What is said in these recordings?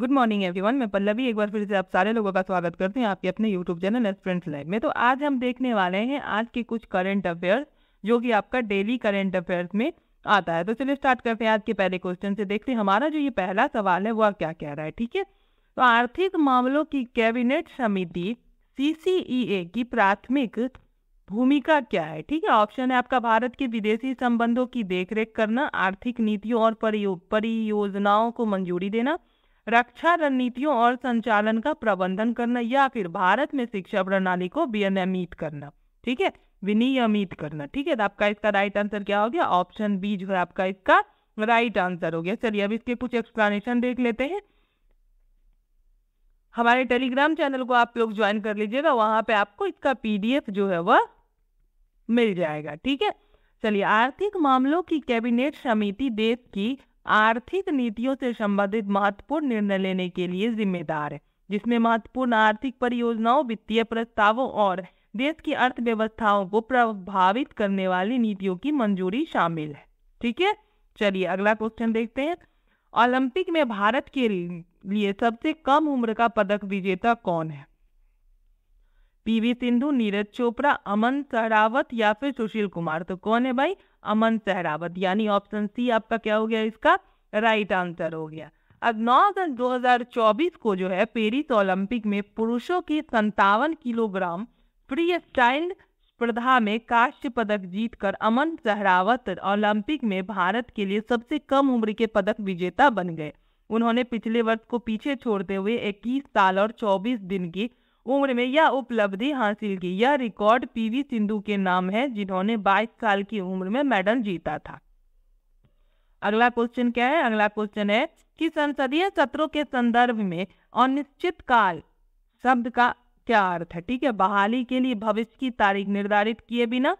good morning everyone मैं पल्लवी एक बार फिर से आप सारे लोगों का स्वागत करती हूँ आपके अपने यूट्यूब चैनल रेस्टोरेंट लाइव में तो आज हम देखने वाले हैं आज के कुछ करंट अफेयर्स जो कि आपका डेली करंट अफेयर्स में आता है तो चलिए स्टार्ट करते हैं आज के पहले क्वेश्चन से देखते हैं हमारा जो ये पहला सवाल है वह क्या कह रहा है ठीक है तो आर्थिक मामलों की कैबिनेट समिति सीसीईए e की प्राथमिक भूमिका क्या है ठीक है ऑप्शन है आपका भारत के विदेशी संबंधों की देखरेख करना आर्थिक नीतियों और परियोजनाओं को मंजूरी देना रक्षा रणनीतियों और संचालन का प्रबंधन करना या फिर भारत में शिक्षा प्रणाली को विनियमित करना ठीक है विनियमित करना ठीक है तो आपका इसका राइट आंसर क्या हो गया ऑप्शन बी जो है आपका इसका राइट आंसर हो गया चलिए अब इसके कुछ एक्सप्लेनेशन देख लेते हैं हमारे टेलीग्राम चैनल को आप लोग ज्वाइन कर लीजिएगा वहां पे आपको इसका पीडीएफ जो है वह मिल जाएगा ठीक है चलिए आर्थिक मामलों की कैबिनेट समिति देश की आर्थिक नीतियों से संबंधित महत्वपूर्ण निर्णय लेने के लिए जिम्मेदार है जिसमें महत्वपूर्ण आर्थिक परियोजनाओं वित्तीय प्रस्तावों और देश की अर्थव्यवस्थाओं को प्रभावित करने वाली नीतियों की मंजूरी शामिल है ठीक है चलिए अगला क्वेश्चन देखते हैं ओलंपिक में भारत के लिए सबसे कम उम्र का पदक विजेता कौन है पीवी सिंधु नीरज चोपड़ा अमन सहरावत या फिर सुशील कुमार तो कौन है भाई अमन सहरावत यानी ऑप्शन सी आपका क्या हो गया इसका राइट आंसर हो गया अब 9 अगस्त 2024 को जो है पेरिस ओलंपिक में पुरुषों की संतावन किलोग्राम फ्री स्टाइल स्पर्धा में कांस्य पदक जीतकर अमन सहरावत ओलंपिक में भारत के लिए सबसे कम उम्र के पदक विजेता बन गए उन्होंने पिछले वर्ष को पीछे छोड़ते हुए 21 साल और 24 दिन की उम्र में यह उपलब्धि हासिल की यह रिकॉर्ड पीवी सिंधु के नाम है जिन्होंने 22 साल की उम्र में मेडल जीता था अगला क्वेश्चन क्या है अगला क्वेश्चन है कि संसदीय सत्रों के संदर्भ में अनिश्चित काल शब्द का क्या अर्थ है ठीक है बहाली के लिए भविष्य की तारीख निर्धारित किए बिना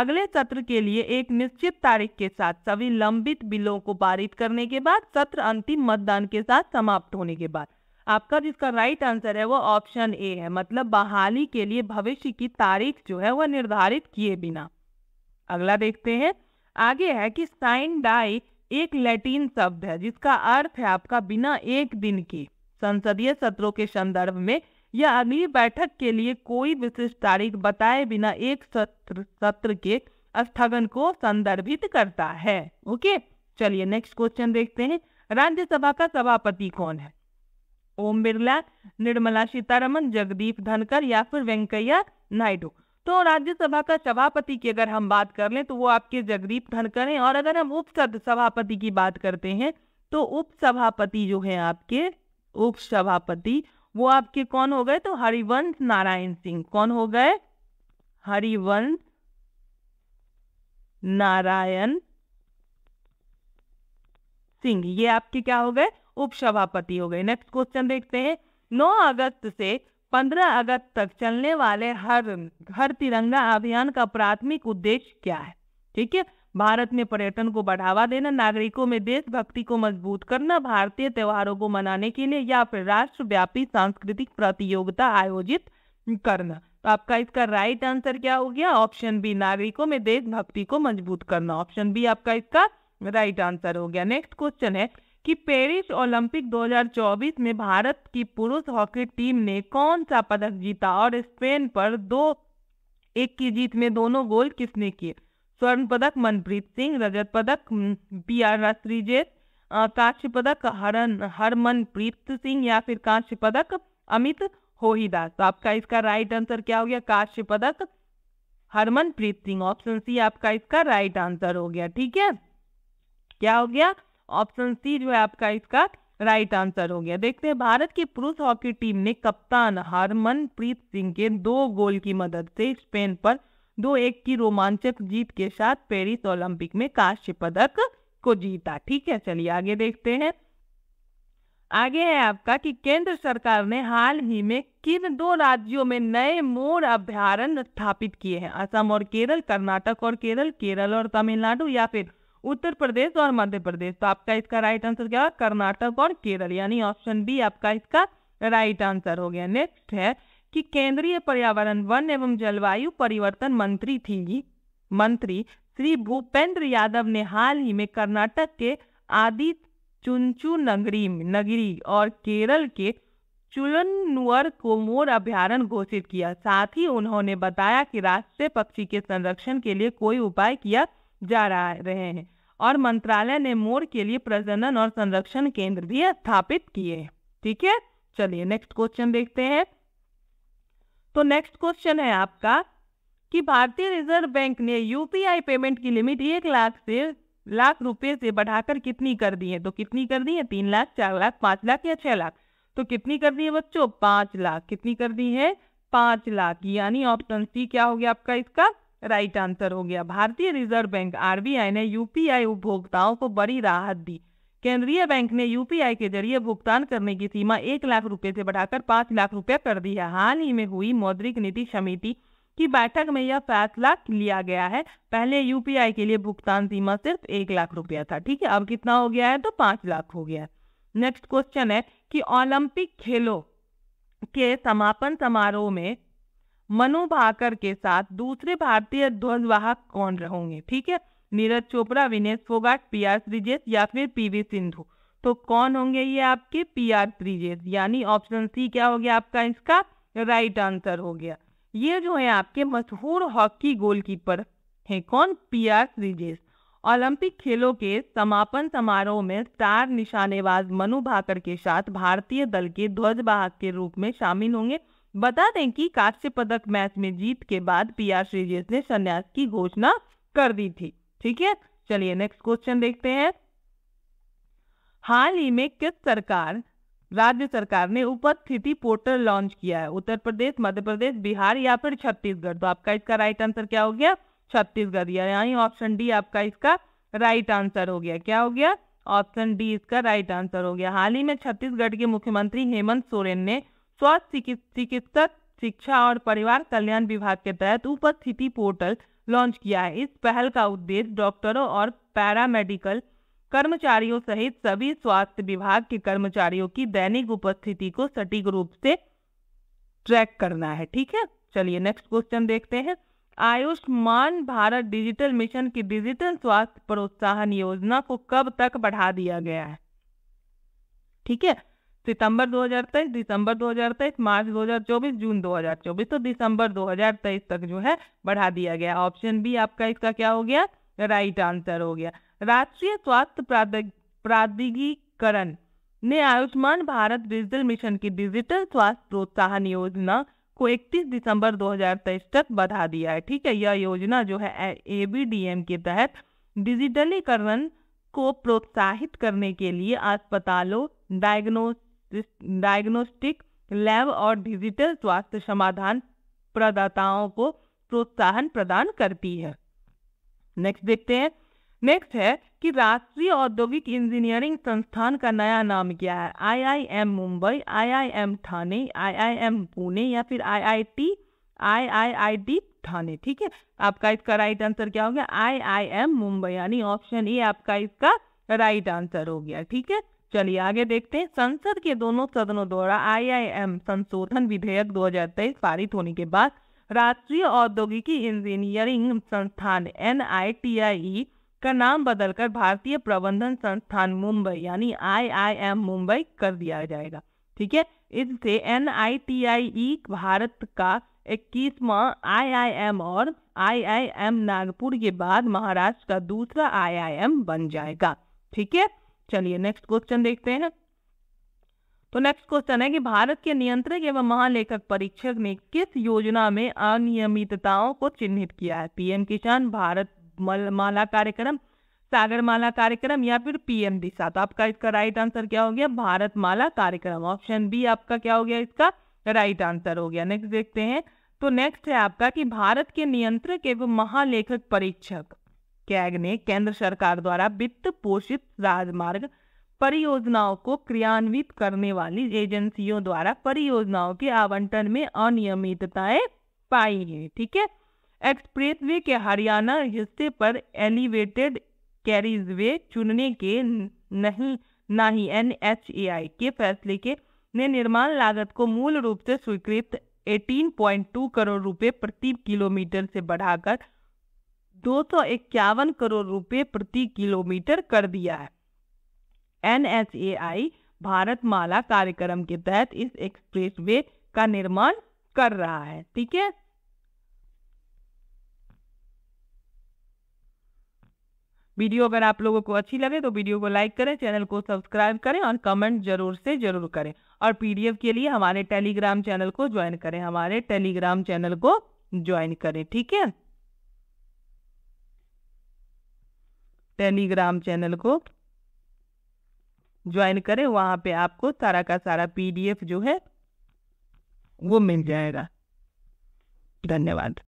अगले सत्र के लिए एक निश्चित तारीख के साथ सभी लंबित बिलों को पारित करने के बाद सत्र अंतिम मतदान के साथ समाप्त होने के बाद आपका जिसका राइट आंसर है वो ऑप्शन ए है मतलब बहाली के लिए भविष्य की तारीख जो है वह निर्धारित किए बिना अगला देखते हैं आगे है कि साइन डाई एक लैटिन शब्द है जिसका अर्थ है आपका बिना एक दिन के संसदीय सत्रों के संदर्भ में या अगली बैठक के लिए कोई विशिष्ट तारीख बताए बिना एक सत्र सत्र के स्थगन को संदर्भित करता है ओके चलिए नेक्स्ट क्वेश्चन देखते हैं राज्यसभा का सभापति कौन है ओम बिरला निर्मला सीतारमन जगदीप धनकर या फिर वेंकैया नायडू तो राज्यसभा का सभापति की अगर हम बात कर लें तो वो आपके जगदीप धनकर हैं और अगर हम उप सभापति की बात करते हैं तो उप सभापति जो है आपके उप सभापति वो आपके कौन हो गए तो हरिवंश नारायण सिंह कौन हो गए हरिवंश नारायण सिंह ये आपके क्या हो गए उपसभापति हो गए नेक्स्ट क्वेश्चन देखते हैं 9 अगस्त से 15 अगस्त तक चलने वाले हर हर तिरंगा अभियान का प्राथमिक उद्देश्य क्या है ठीक है भारत में पर्यटन को बढ़ावा देना नागरिकों में देशभक्ति को मजबूत करना भारतीय त्योहारों को मनाने के लिए या फिर राष्ट्रव्यापी सांस्कृतिक प्रतियोगिता आयोजित करना तो आपका इसका राइट आंसर क्या हो गया ऑप्शन बी नागरिकों में देशभक्ति को मजबूत करना ऑप्शन बी आपका इसका राइट आंसर हो गया नेक्स्ट क्वेश्चन है कि पेरिस ओलंपिक 2024 में भारत की पुरुष हॉकी टीम ने कौन सा पदक जीता और स्पेन पर दो एक की जीत में दोनों गोल किसने किए स्वर्ण पदक मनप्रीत सिंह रजत पदक बी आर राष्ट्रीजेश कांस्य पदक हरन हरमनप्रीत सिंह या फिर कांस्य पदक अमित होहीदास तो आपका इसका राइट आंसर क्या हो गया कांस्य पदक हरमनप्रीत सिंह ऑप्शन सी आपका इसका राइट आंसर हो गया ठीक है क्या हो गया ऑप्शन सी जो है आपका इसका राइट आंसर हो गया देखते हैं भारत की पुरुष हॉकी टीम ने कप्तान हरमनप्रीत सिंह के दो गोल की मदद से स्पेन पर दो एक की रोमांचक जीत के साथ पेरिस ओलंपिक में कांस्य पदक को जीता ठीक है चलिए आगे देखते हैं आगे है आपका कि केंद्र सरकार ने हाल ही में किन दो राज्यों में नए मोर अभ्यारण्य स्थापित किए हैं असम और केरल कर्नाटक और केरल केरल और तमिलनाडु या फिर उत्तर प्रदेश और मध्य प्रदेश तो आपका इसका राइट आंसर क्या होगा कर्नाटक और केरल यानी ऑप्शन बी आपका इसका राइट आंसर हो गया नेक्स्ट है कि केंद्रीय पर्यावरण वन एवं जलवायु परिवर्तन मंत्री थी मंत्री श्री भूपेंद्र यादव ने हाल ही में कर्नाटक के आदि चुनचू नगरी नगरी और केरल के चुलनुअर को मोर अभ्यारण घोषित किया साथ ही उन्होंने बताया कि राष्ट्रीय पक्षी के संरक्षण के लिए कोई उपाय किया जा रहा रहे हैं और मंत्रालय ने मोर के लिए प्रजनन और संरक्षण केंद्र भी स्थापित किए ठीक है चलिए नेक्स्ट क्वेश्चन देखते हैं तो नेक्स्ट क्वेश्चन है आपका कि भारतीय रिजर्व बैंक ने यूपीआई पेमेंट की लिमिट एक लाख से लाख रुपए से बढ़ाकर कितनी कर दी है तो कितनी कर दी है तीन लाख चार लाख पांच लाख या छह लाख तो कितनी कर दी है बच्चों पांच लाख कितनी कर दी है पांच लाख यानी ऑप्शन सी क्या हो गया आपका इसका राइट आंसर हो गया भारतीय रिजर्व बैंक आर ने यूपीआई उपभोक्ताओं को बड़ी राहत दी केंद्रीय बैंक ने यूपीआई के जरिए भुगतान करने की सीमा एक लाख रुपए से बढ़ाकर पाँच लाख रुपए कर दी है हाल ही में हुई मौद्रिक नीति समिति की बैठक में यह फैसला लिया गया है पहले यूपीआई के लिए भुगतान सीमा सिर्फ एक लाख रुपया था ठीक है अब कितना हो गया है तो पाँच लाख हो गया नेक्स्ट क्वेश्चन है कि ओलंपिक खेलों के समापन समारोह में मनु भाकर के साथ दूसरे भारतीय ध्वजवाहक कौन रहोगे ठीक है नीरज चोपड़ा विनेश फोगाट पी आर श्रीजेश या फिर वी सिंधु तो कौन होंगे ये आपके पी आर श्रीजेश यानी ऑप्शन सी क्या हो गया आपका इसका राइट आंसर हो गया ये जो है आपके मशहूर हॉकी गोलकीपर है कौन पी आर श्रीजेश ओलंपिक खेलों के समापन समारोह में स्टार निशानेबाज मनु भाकर के साथ भारतीय दल के ध्वजवाहक के रूप में शामिल होंगे बता दें कि कांस्य पदक मैच में जीत के बाद पी आर श्रीजेश ने संन्यास की घोषणा कर दी थी ठीक है चलिए नेक्स्ट क्वेश्चन देखते हैं हाल ही में किस सरकार राज्य सरकार ने उपस्थिति पोर्टल लॉन्च किया है उत्तर प्रदेश मध्य प्रदेश बिहार या फिर छत्तीसगढ़ तो आपका इसका राइट आंसर क्या हो गया छत्तीसगढ़ यानी ऑप्शन डी आपका इसका राइट आंसर हो गया क्या हो गया ऑप्शन डी इसका राइट आंसर हो गया हाल ही में छत्तीसगढ़ के मुख्यमंत्री हेमंत सोरेन ने स्वास्थ्य चिकित्सक शिक्षा और परिवार कल्याण विभाग के तहत उपस्थिति पोर्टल लॉन्च किया है इस पहल का उद्देश्य डॉक्टरों और पैरामेडिकल कर्मचारियों सहित सभी स्वास्थ्य विभाग के कर्मचारियों की दैनिक उपस्थिति को सटीक रूप से ट्रैक करना है ठीक है चलिए नेक्स्ट क्वेश्चन देखते हैं आयुष्मान भारत डिजिटल मिशन की डिजिटल स्वास्थ्य प्रोत्साहन योजना को कब तक बढ़ा दिया गया है ठीक है सितंबर 2023 दिसंबर 2023 मार्च 2024 जून 2024 तो दिसंबर 2023 तक जो है बढ़ा दिया गया ऑप्शन बी आपका इसका क्या हो गया राइट आंसर हो गया राष्ट्रीय स्वास्थ्य प्राधिकरण ने आयुष्मान भारत डिजिटल मिशन की डिजिटल स्वास्थ्य प्रोत्साहन योजना को 31 दिसंबर 2023 तक बढ़ा दिया है ठीक है यह योजना जो है ए बी डी एम के तहत डिजिटलीकरण को प्रोत्साहित करने के लिए अस्पतालों डायग्नोस्ट डायग्नोस्टिक लैब और डिजिटल स्वास्थ्य समाधान प्रदाताओं को प्रोत्साहन प्रदान करती है नेक्स्ट देखते हैं नेक्स्ट है कि राष्ट्रीय औद्योगिक इंजीनियरिंग संस्थान का नया नाम क्या है IIM Mumbai IIM Thane IIM Pune या फिर आईआईटी आईआईआईटी ठाणे ठीक है आपका इसका राइट आंसर क्या हो गया आईआईएम मुंबई यानी ऑप्शन ए आपका इसका राइट आंसर हो गया ठीक है चलिए आगे देखते हैं संसद के दोनों सदनों द्वारा आईआईएम संशोधन विधेयक 2023 पारित होने के बाद राष्ट्रीय औद्योगिकी इंजीनियरिंग संस्थान एन e का नाम बदलकर भारतीय प्रबंधन संस्थान मुंबई यानी आईआईएम मुंबई कर दिया जाएगा ठीक है इससे एन e भारत का इक्कीसवा आईआईएम और आईआईएम नागपुर के बाद महाराष्ट्र का दूसरा आईआईएम बन जाएगा ठीक है चलिए नेक्स्ट क्वेश्चन देखते हैं तो नेक्स्ट क्वेश्चन है कि भारत के नियंत्रक एवं महालेखक परीक्षक ने किस योजना में अनियमितताओं को चिन्हित किया है पीएम किसान भारत माला कार्यक्रम सागर माला कार्यक्रम या फिर पीएम दिशा तो आपका इसका राइट आंसर क्या हो गया भारत माला कार्यक्रम ऑप्शन बी आपका क्या हो गया इसका राइट आंसर हो गया नेक्स्ट देखते हैं तो नेक्स्ट है आपका कि भारत के नियंत्रक एवं महालेखक परीक्षक कैग ने केंद्र सरकार द्वारा वित्त पोषित राजमार्ग परियोजनाओं को क्रियान्वित करने वाली एजेंसियों द्वारा परियोजनाओं के आवंटन में अनियमितताएं पाई हैं ठीक है एक्सप्रेस वे के हरियाणा हिस्से पर एलिवेटेड कैरीज वे चुनने के नहीं ना ही एन एच ए आई के फैसले के ने निर्माण लागत को मूल रूप से स्वीकृत 18.2 करोड़ रुपए प्रति किलोमीटर से बढ़ाकर दो सौ इक्यावन करोड़ रुपए प्रति किलोमीटर कर दिया है एन भारत माला कार्यक्रम के तहत इस एक्सप्रेस वे का निर्माण कर रहा है ठीक है वीडियो अगर आप लोगों को अच्छी लगे तो वीडियो को लाइक करें चैनल को सब्सक्राइब करें और कमेंट जरूर से जरूर करें और पीडीएफ के लिए हमारे टेलीग्राम चैनल को ज्वाइन करें हमारे टेलीग्राम चैनल को ज्वाइन करें ठीक है टेलीग्राम चैनल को ज्वाइन करें वहां पे आपको सारा का सारा पीडीएफ जो है वो मिल जाएगा धन्यवाद